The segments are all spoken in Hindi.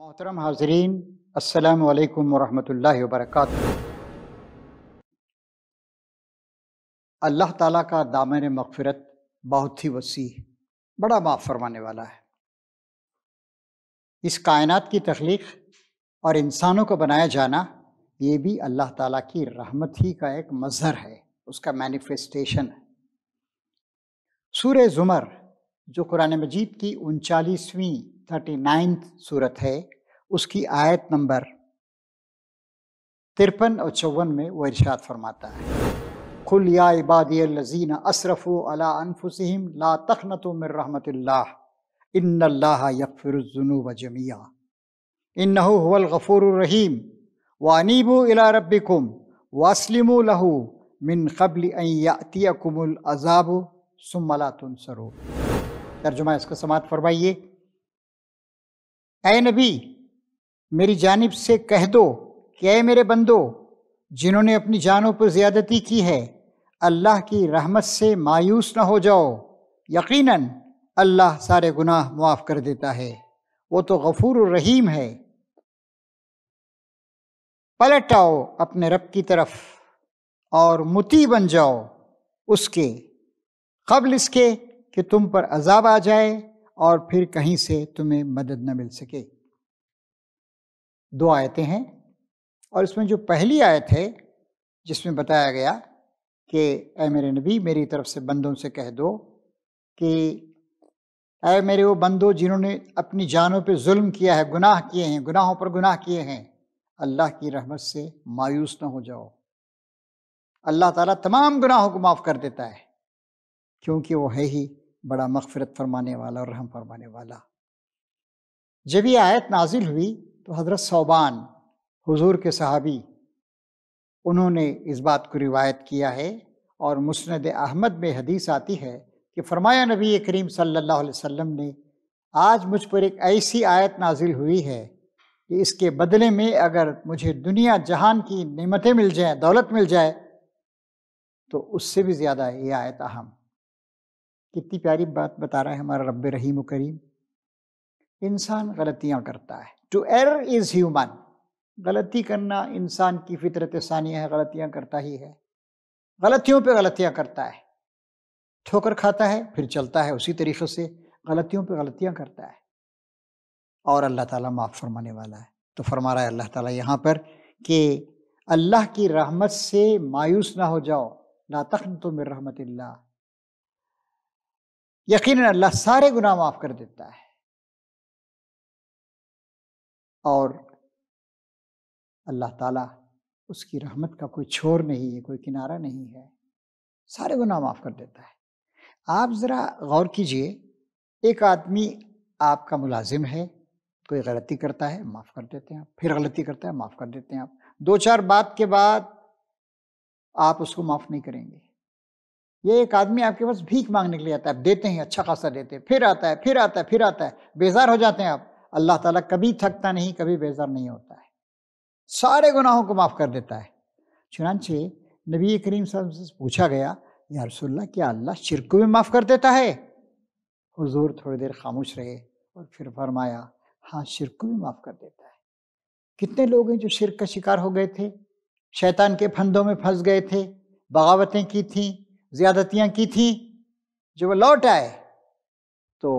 मोहतरम हाजरीन अस्सलाम वालेकुम वरहमतुल्लाहि वबरकातुहू अल्लाह ताला का दामन मगफरत बहुत ही वसी है बड़ा माफ़ फरमाने वाला है इस कायनात की तख्लीक और इंसानों को बनाया जाना ये भी अल्लाह ताला की रहमत ही का एक मज़हर है उसका मैनिफेस्टेशन है सूर्य ज़ुमर जो कुरान मजीद की उनचालीसवीं थर्टी नाइन्थ सूरत है उसकी आयत नंबर तिरपन और चौवन में वो इर्शाद फरमाता है खुल या इबादी लजीन असरफ़ अला अनफुसम ला तखनत मिर रहमतल्ला इन अल्लाह यकफ़िरजुनूब जमिया इन हुवलगफ़ुररहीम वानीबो इला रब्बिकुम वासलिम लहू मिन कबल यातियाकुमुल अजाब सुमला तुनसरो तर्जुमा इसको समात फरमाइए ए नबी मेरी जानब से कह दो कि ए मेरे बंदो जिन्होंने अपनी जानों पर ज़्यादती की है अल्लाह की रहमत से मायूस ना हो जाओ यकीनन अल्लाह सारे गुनाह माफ़ कर देता है वो तो गफूर रहीम है पलट आओ अपने रब की तरफ और मुती बन जाओ उसके कबल इसके कि तुम पर अजाब आ जाए और फिर कहीं से तुम्हें मदद न मिल सके दो आयतें हैं और इसमें जो पहली आयत है जिसमें बताया गया कि ए मेरे नबी मेरी तरफ से बंदों से कह दो कि अय मेरे वो बंदो जिन्होंने अपनी जानों पे जुल्म किया है गुनाह किए हैं गुनाहों पर गुनाह किए हैं अल्लाह की रहमत से मायूस ना हो जाओ अल्लाह ताला तमाम गुनाहों को माफ़ कर देता है क्योंकि वो है ही बड़ा मगफरत फरमाने वाला और रहम फरमाने वाला जब ये आयत नाजिल हुई तो हज़रत सौबान हुजूर के सहाबी उन्होंने इस बात को रिवायत किया है और मुस्ंद अहमद में हदीस आती है कि फरमाया नबी करीम सल्लल्लाहु अलैहि वसल्लम ने आज मुझ पर एक ऐसी आयत नाजिल हुई है कि इसके बदले में अगर मुझे दुनिया जहान की नेमतें मिल जाएँ दौलत मिल जाए तो उससे भी ज़्यादा ये आयत अहम कितनी प्यारी बात बता रहा है हमारा रब रहीम करीम इंसान गलतियां करता है टू एर इज़ ह्यूमन गलती करना इंसान की फितरत सानिया है गलतियां करता ही है गलतियों पे गलतियां करता है ठोकर खाता है फिर चलता है उसी तरीके से गलतियों पे गलतियां करता है और अल्लाह ताला माफ़ फरमाने वाला है तो फरमा रहा है अल्लाह ताला यहाँ पर कि अल्लाह की रहमत से मायूस ना हो जाओ ला तखन तो मेर रहमत यकीन अल्लाह सारे गुनाह माफ़ कर देता है और अल्लाह ताला उसकी रहमत का कोई छोर नहीं है कोई किनारा नहीं है सारे गुनाह माफ़ कर देता है आप ज़रा गौर कीजिए एक आदमी आपका मुलाजिम है कोई गलती करता है माफ़ कर देते हैं आप फिर गलती करता है माफ़ कर देते हैं आप दो चार बात के बाद आप उसको माफ़ नहीं करेंगे ये एक आदमी आपके पास भीख मांगने के लिए आता है आप देते हैं अच्छा खासा देते हैं फिर आता है फिर आता है फिर आता है बेजार हो जाते हैं आप अल्लाह ताला कभी थकता नहीं कभी बेजार नहीं होता है सारे गुनाहों को माफ़ कर देता है चुनानचे नबी करीम साहब से पूछा गया यारसोल्ला क्या अल्लाह शिर को भी माफ़ कर देता है हजूर थोड़ी देर खामोश रहे और फिर फरमाया हाँ शिर को भी माफ़ कर देता है कितने लोग हैं जो शिर का शिकार हो गए थे शैतान के फंदों में फंस गए थे बगावतें की थी ज़्यादतियाँ की थी जो वह लौट आए तो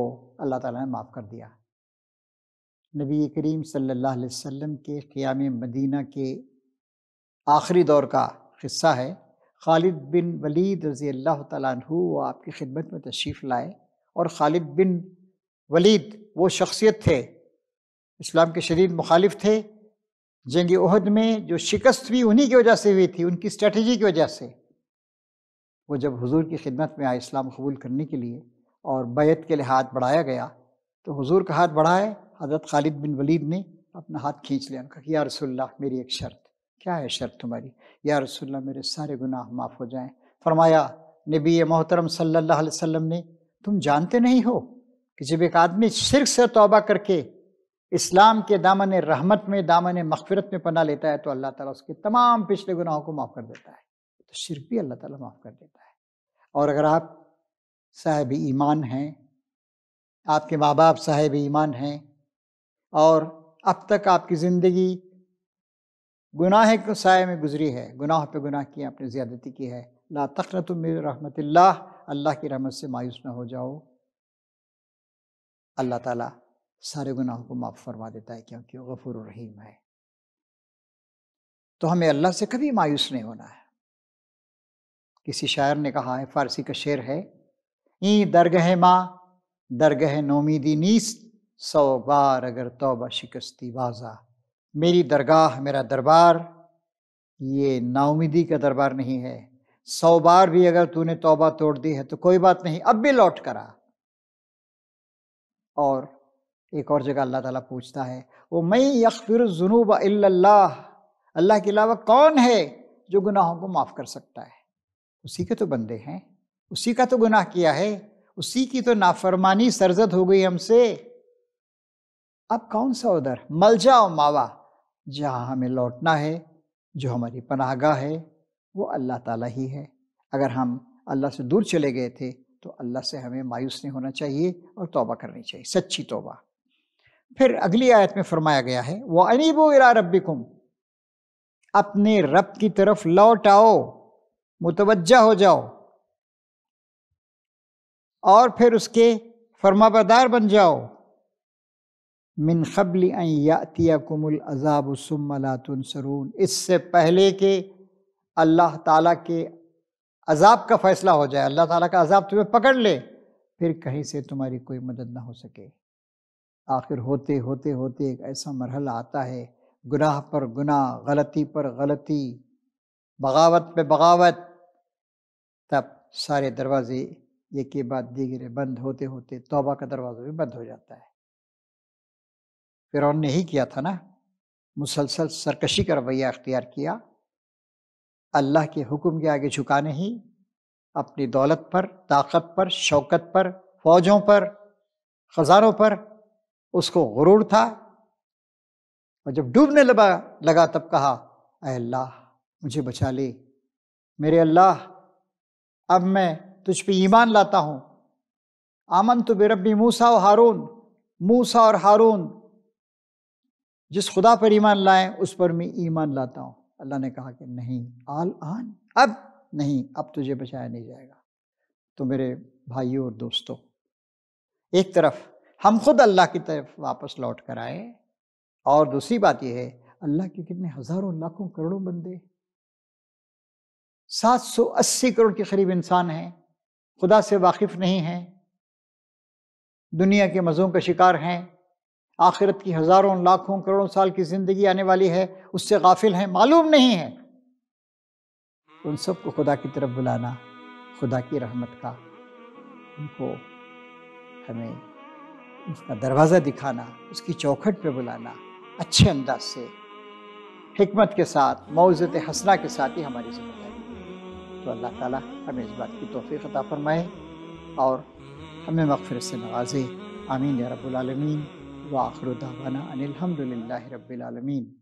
अल्लाह ताला ने माफ़ कर दिया नबी करीम सल्लल्लाहु अलैहि वसल्लम के क़याम मदीना के आखिरी दौर का हिस्सा है खालिद बिन वलीद रज़ी अल्लाह तु आपकी खिदमत में तशरीफ़ लाए और खालिद बिन वलीद वो शख्सियत थे इस्लाम के शरीर मुखालिफ थे जंग उहद में जो शिकस्त हुई उन्हीं की वजह से हुई थी उनकी स्ट्रेटजी की वजह से वो जब हुजूर की खिदमत में आए इस्लाम कबूल करने के लिए और बैत के लिए हाथ बढ़ाया गया तो हुजूर का हाथ बढ़ाए हज़रत खालिद बिन वलीद ने अपना हाथ खींच लिया उनका या रसोल्ला मेरी एक शर्त क्या है शर्त तुम्हारी या रसोल्ला मेरे सारे गुनाह माफ़ हो जाएँ फरमाया नबी मोहतरम सल्ला वसम ने तुम जानते नहीं हो कि जब एक आदमी शिर से तोबा करके इस्लाम के दामन रहमत में दामन मफफरत में पना लेता है तो अल्लाह ताला उसके तमाम पिछले गुनाहों को माफ़ कर देता है तो शिर भी अल्लाह ताला माफ़ कर देता है और अगर आप साहेब ईमान हैं आपके माँ बाप साहेब ईमान हैं और अब तक आपकी ज़िंदगी गुनाह के साय में गुजरी है गुनाह पे गुनाह किए आपने ज़्यादती की है ला तखन तुम रहमत अल्लाह की रहमत से मायूस ना हो जाओ अल्लाह ताला सारे गुनाहों को माफ़ फरमा देता है क्योंकि गफुर रहीम है तो हमें अल्लाह से कभी मायूस नहीं होना है किसी शायर ने कहा है फारसी का शेर है ई दरगह माँ दरगह नोमीदी नीस सौ बार अगर तोबा शिकस्ती बाजा मेरी दरगाह मेरा दरबार ये नाउमीदी का दरबार नहीं है सौ बार भी अगर तूने तोबा तोड़ दी है तो कोई बात नहीं अब भी लौट करा और एक और जगह अल्लाह ताला पूछता है वो मैं यकफिर जुनूब अल्लाह अल्लाह के अलावा कौन है जो गुनाहों को माफ़ कर सकता है उसी के तो बंदे हैं उसी का तो गुनाह किया है उसी की तो नाफरमानी सरजद हो गई हमसे अब कौन सा उधर मल जाओ मावा जहाँ हमें लौटना है जो हमारी पनाहगाह है वो अल्लाह ताला ही है अगर हम अल्लाह से दूर चले गए थे तो अल्लाह से हमें मायूस नहीं होना चाहिए और तौबा करनी चाहिए सच्ची तौबा फिर अगली आयत में फरमाया गया है वह अनिबो इरा रबिकुम अपने रब की तरफ लौट आओ मुतवजा हो जाओ और फिर उसके फरमाबरदार बन जाओ मिन खबली यातिया कुमुल अजाब सरून इससे पहले के अल्लाह ताला के अजाब का फ़ैसला हो जाए अल्लाह ताला का अजाब तुम्हें पकड़ ले फिर कहीं से तुम्हारी कोई मदद ना हो सके आखिर होते होते होते एक ऐसा मरहला आता है गुनाह पर गुनाह गलती पर गलती बगावत पे बगावत तब सारे दरवाजे एक के बाद दीगरे बंद होते होते तोबा का दरवाज़ा भी बंद हो जाता है फिर ने ही किया था ना मुसलसल सरकशी का रवैया अख्तियार किया अल्लाह के हुक्म के आगे झुका नहीं अपनी दौलत पर ताकत पर शौकत पर फौजों पर खजानों पर उसको गुरूर था और जब डूबने लगा लगा तब कहा अल्लाह मुझे बचा ले मेरे अल्लाह अब मैं तुझ पे ईमान लाता हूँ आमन तो बेरबी मूसा और हारून मूसा और हारून जिस खुदा पर ईमान लाए उस पर मैं ईमान लाता हूँ अल्लाह ने कहा कि नहीं आल आन अब नहीं अब तुझे बचाया नहीं जाएगा तो मेरे भाइयों और दोस्तों एक तरफ हम खुद अल्लाह की तरफ वापस लौट कर आए और दूसरी बात यह है अल्लाह के कितने हज़ारों लाखों करोड़ों बंदे 780 करोड़ के करीब इंसान हैं खुदा से वाकिफ नहीं हैं दुनिया के मज़ों का शिकार हैं आखिरत की हज़ारों लाखों करोड़ों साल की ज़िंदगी आने वाली है उससे गाफिल हैं मालूम नहीं है उन सबको खुदा की तरफ बुलाना खुदा की रहमत का उनको हमें उसका दरवाज़ा दिखाना उसकी चौखट पे बुलाना अच्छे अंदाज से हमत के साथ मौजत हसना के साथ ही हमारी जिम्मेदारी तो अल्लाह ताला हमें इस बात की तोफ़ी अता फरमाए और हमें मगफरत से नवाजे आमीन या रबालमीन व आखर दावाना अनिलहमदिल्ला रबालमीन